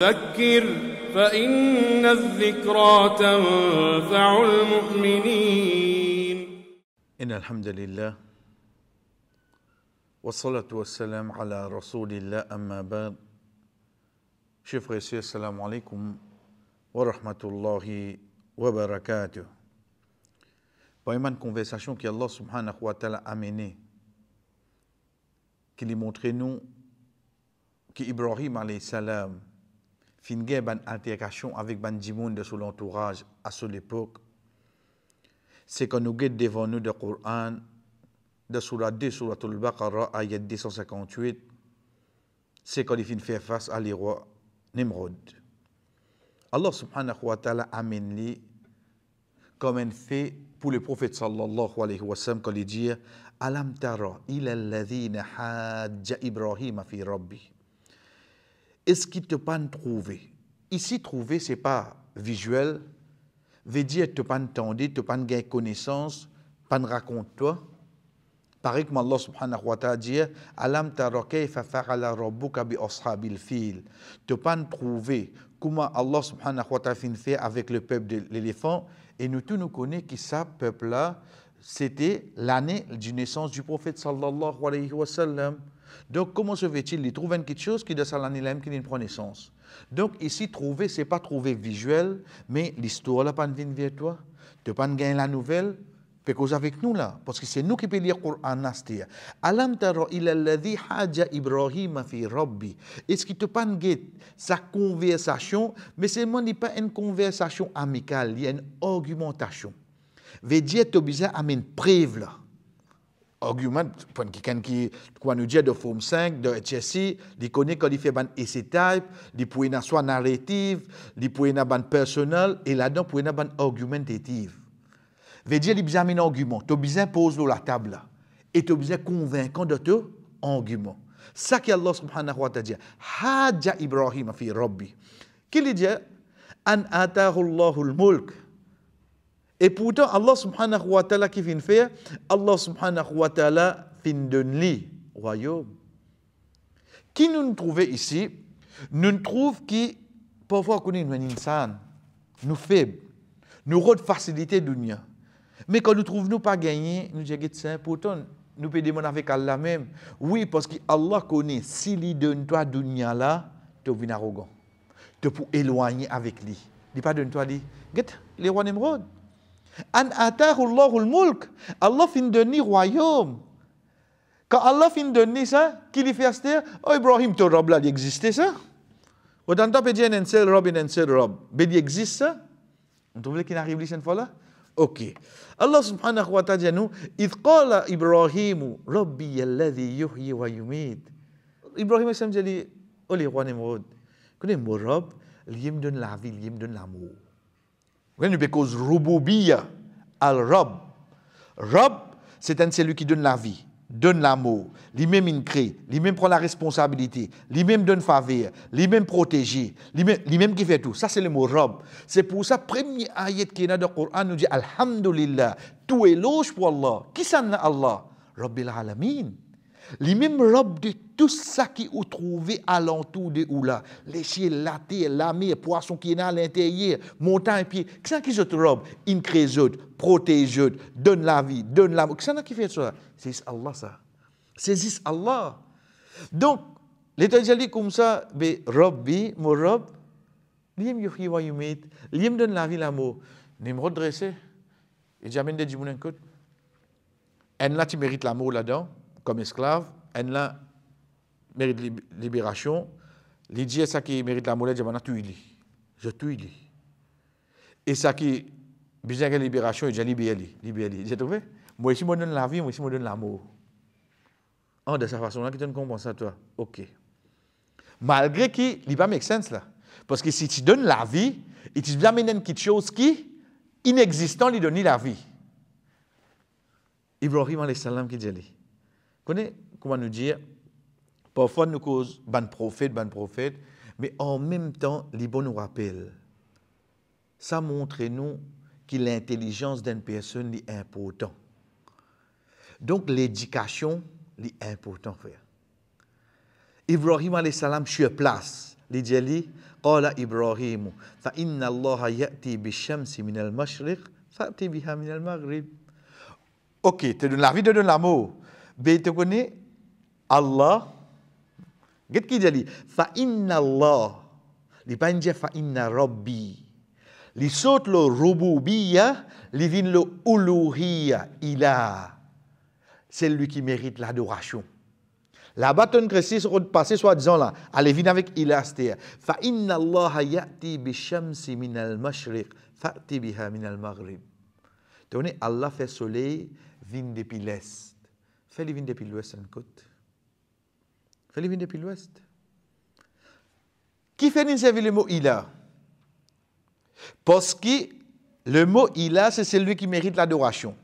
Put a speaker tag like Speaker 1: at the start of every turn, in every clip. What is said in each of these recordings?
Speaker 1: فذكر فإن الذكرى تنفع المؤمنين إن الحمد لله والصلاة والسلام على رسول الله أما بعد شيف غيسي السلام عليكم ورحمة الله وبركاته Vraiment une conversation Allah subhanahu wa ta'ala a menée, qui lui montrait nous Ibrahim alayhi salam fin gen ban alterkasyon ban jimoun de son entourage à sou époque, c'est kan nous guide devant nous de Coran, de sou la 2 sou la tou l'Baqara ayet 258, se de li fin fè face a li roi Nimrod. Allah subhanahu wa ta'ala amen li comme un fait pour le prophète sallallahu alayhi wa sallam qu'il dit Alam tara ila alladhina hajja Ibrahim fi rabbi est-ce qu'il te pan trouver Ici, trouver, ce n'est pas visuel. Veut dire te pas tendre, te pan gain connaissance, pas raconte-toi. Pareil comme Allah subhanahu wa ta'ala dit Alam tara fa fa'ala rabbuka bi ashabil fil. Te pan trouver comment Allah subhanahu wa ta'ala fait avec le peuple de l'éléphant. Et nous tous nous connaissons que ça peuple-là, c'était l'année du naissance du prophète sallallahu alayhi wa sallam. Donc, comment se fait-il Il trouve quelque chose qui de Salanilaim qui une connaissance. Donc, ici, trouver, ce n'est pas trouver visuel, mais l'histoire, la vient vient vers toi. Tu pas gagner la nouvelle, cause avec nous là, parce que c'est nous qui pouvons lire le Coran. Alam tara dit haja Ibrahim fi Rabbi. Est-ce qu'il te panne sa conversation, mais ce n'est pas une conversation amicale, il y a une argumentation. Veut dire, tu as besoin une preuve là argument point qui quand ki kwa nou de forme 5, de HSI, li kone kon il fait ban essay type, li pou soit swa narrative, li être ena ban personnel et la dan être ena ban argumentative. Ve dire, li besoin argument, tu besoin pose lo la table Et tu besoin convaincant de te argument. Ça ki Allah subhanahu wa ta'ala Haja hadja Ibrahim fi Rabbi. Qu'il dit ?« an atahu Allahul mulk, et pourtant, Allah subhanahu wa ta'ala qui vient faire Allah subhanahu wa ta'ala vient donner le royaume. Qui nous trouvons ici Nous trouvons qui, parfois, qu'on est un insan, nous faibles, nous rôde facilité d'union. Mais quand nous trouvons nous pas gagné, nous disons que c'est important, nous pouvons demander avec Allah même. Oui, parce que Allah connaît, s'il donne toi dunya là, tu es arrogant. Tu peux éloigner avec lui. Il ne pas donne toi, il dit, les rois n'émeraudes. أن آتاه الله الملك الله fin donner royaume. Quand Allah finit de donner ça, qui lui fait ça Oh Ibrahim, ton robe là, il existait ça Ou dans il y a un seul robe, un seul robe. Mais il existe ça On trouve qu'il arrive cette fois là Ok. Allah subhanahu wa ta'ala dit à nous, Il dit à Ibrahim, Ibrahim Rabbi إذ قال إبراهيم ربي الذي يحيي ويميت. إبراهيم السلام جالي أولي غواني مرود. كل مرب اللي يمدن العفيل يمدن العمود. parce because rububiya al Rob, Rob, c'est un celui qui donne la vie, donne l'amour, lui-même crée, lui-même prend la responsabilité, lui-même donne faveur, lui-même protège, lui-même qui fait tout. Ça, c'est le mot Rob. C'est pour ça, premier ayet qui est dans le Coran nous dit Alhamdulillah, tout éloge pour Allah. Qui s'en Allah Rabbil Alameen les mêmes robes de tout ça qui est trouvé alentour de ou là. Les chiens, la terre, la poisson qui est à l'intérieur, montagne, pied. Qu'est-ce qui se robe? Incréseuse, protégeuse, donne la vie, donne la Qu'est-ce qui fait ça? C'est Allah ça. C'est Allah. Donc, l'état dit comme ça, be Rabbi, mon Rob, lui wa yumit, lui me donne la vie, la mort. Il redresse. Et j'amène des elle là, tu mérites l'amour là-dedans comme esclave, elle mérite libération, il dit ça qui mérite la molette, je tue lui. Je tue lui. Et ça qui besoin de libération, je l'ai libéré. J'ai trouvé Moi ici, je donne la vie, moi ici je donne l'amour. En de cette façon là qui te compense ça toi. OK. Malgré qui, il pas de sens là. Parce que si tu donnes la vie, et tu amènes quelque chose qui inexistant lui donne la vie. Ibrahim les salam qui dit Connais comment nous dire Parfois, nous cause ban prophète, ban prophète, mais en même temps, les bons nous rappellent. Ça montre nous que l'intelligence d'une personne est importante. Donc, l'éducation est importante. Frère. Ibrahim alayhi salam sur place, il dit قال إبراهيم فإن الله يأتي بالشمس mashriq, المشرق biha min al maghrib. Ok, tu donnes la vie, tu donnes l'amour connais, Allah. Get ki qu'il Fa inna Allah. Li panje fa inna Rabbi. Li sot le rububiyya, li vin le uluhiyya, Ila »« C'est lui qui mérite l'adoration. La baton crécie sur le passé, soit disant là, allez vin avec ilastia. Fa inna Allah ya'ti bi shamsi min al mashriq, fa'ti biha min al maghrib. Donc Allah fait soleil, Vin depuis Fais-lui venir depuis l'ouest, en côte. lui venir depuis l'ouest. Qui fait nous servir le mot Ila Parce que le mot Ila, c'est celui qui mérite l'adoration.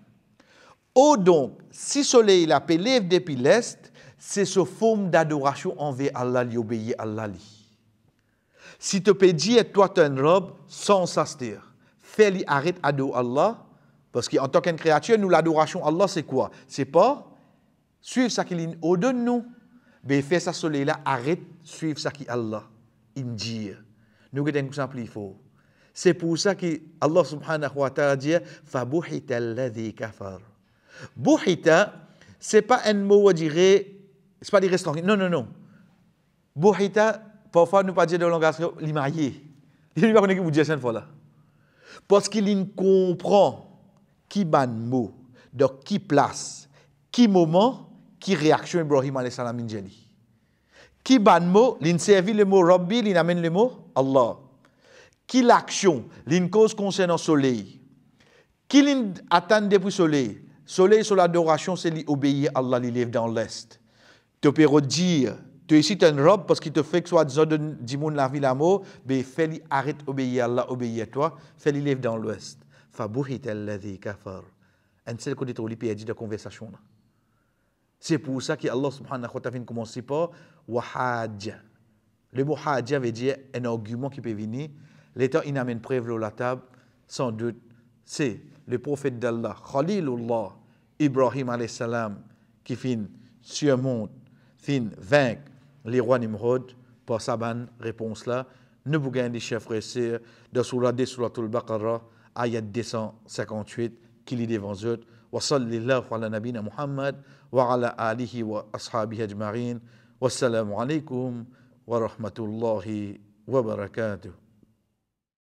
Speaker 1: Oh donc, si soleil l'a appelé depuis l'est, c'est ce forme d'adoration envers Allah, lui obéir Allah. Si tu peux dire, toi, tu es une robe sans s'astir, fais-lui arrêter à Allah, parce qu'en tant qu'une créature, nous, l'adoration à Allah, c'est quoi C'est pas Suivre ça qu'il nous nous. Ben, Mais faire ça soleil là, arrête, suivre ce qui Allah, il dit. Nous avons exemple, il faut. C'est pour ça que Allah subhanahu wa ta'ala dit Fabuhita alladhi kafar. Buhita, c'est pas un mot, on dirait, c'est pas des restants. Non, non, non. Buhita, parfois, nous pas de dans le langage, l'imaillé. Il va pas vous dire cette fois Parce qu'il comprend qui le mot, donc qui place, qui moment, qui réaction Ibrahim alayhi salam injeli. Qui ban mot, l'in servi le mot Rabbi, l'in amène le mot Allah. Qui l'action, l'in cause concernant soleil. Qui l'in attend depuis soleil. Soleil sur l'adoration, c'est l'obéir Allah, l'élève dans l'Est. Tu peux dire, tu ici un robe parce qu'il te fait que soit disant de la vie l'amour, mais fais-lui arrête obéir Allah, obéir toi, fais-lui dans l'Ouest. Fabouhit al kafar. Un seul que tu as dit de conversation. Là. C'est pour ça que Allah subhanahu wa ta'ala commence par wahaj. Le mot hajja veut dire un argument qui peut venir. L'État, il amène preuve la table, sans doute. C'est le prophète d'Allah, Khalilullah, Ibrahim alayhi salam, qui fin surmonte, fin vainque les rois Nimrod par sa bonne réponse-là. Ne vous gagnez, chers frères et de Surah des Surah Al-Baqarah, ayat 258, qui lit devant eux. وصل الله على نبينا محمد وعلى آله وأصحابه أجمعين والسلام عليكم ورحمة الله وبركاته